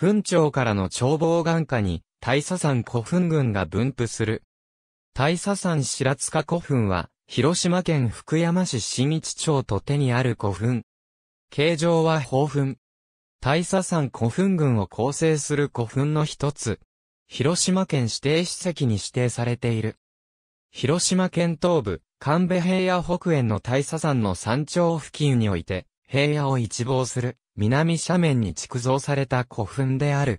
墳長からの眺望眼下に、大佐山古墳群が分布する。大佐山白塚古墳は、広島県福山市新一町と手にある古墳。形状は宝墳。大佐山古墳群を構成する古墳の一つ。広島県指定史跡に指定されている。広島県東部、神戸平野北縁の大佐山の山頂付近において、平野を一望する。南斜面に築造された古墳である。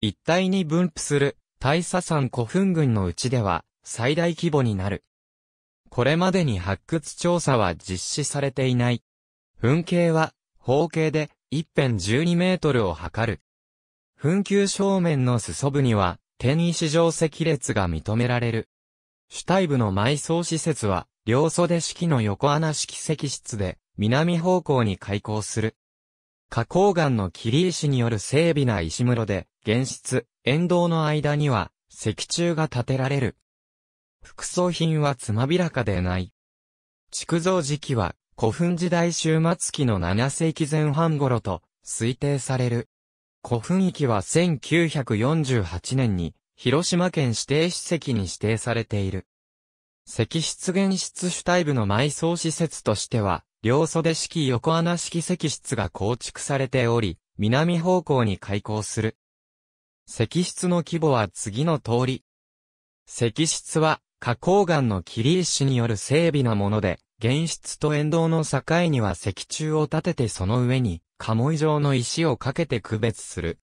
一帯に分布する大佐山古墳群のうちでは最大規模になる。これまでに発掘調査は実施されていない。墳形は方形で一辺12メートルを測る。墳丘正面の裾部には天石場石列が認められる。主体部の埋葬施設は両袖式の横穴式石室で南方向に開口する。花崗岩の切り石による整備な石室で、原室、沿道の間には、石柱が建てられる。副葬品はつまびらかでない。築造時期は、古墳時代終末期の7世紀前半頃と推定される。古墳域は1948年に広島県指定史跡に指定されている。石室原室主体部の埋葬施設としては両袖式横穴式石室が構築されており、南方向に開港する。石室の規模は次の通り。石室は、花崗岩の切り石による整備なもので、原室と沿道の境には石柱を立ててその上に、鴨居状の石をかけて区別する。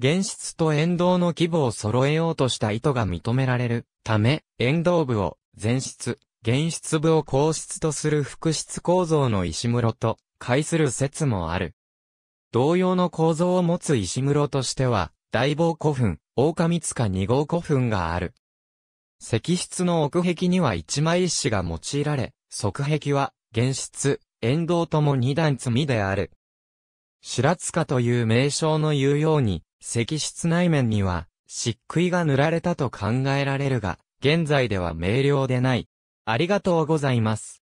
原室と沿道の規模を揃えようとした意図が認められるため、沿道部を、前室、原質部を硬質とする複質構造の石室と、解する説もある。同様の構造を持つ石室としては、大坊古墳、大神塚二号古墳がある。石室の奥壁には一枚石が用いられ、側壁は、原質、沿道とも二段積みである。白塚という名称の言うように、石室内面には、漆喰が塗られたと考えられるが、現在では明瞭でない、ありがとうございます。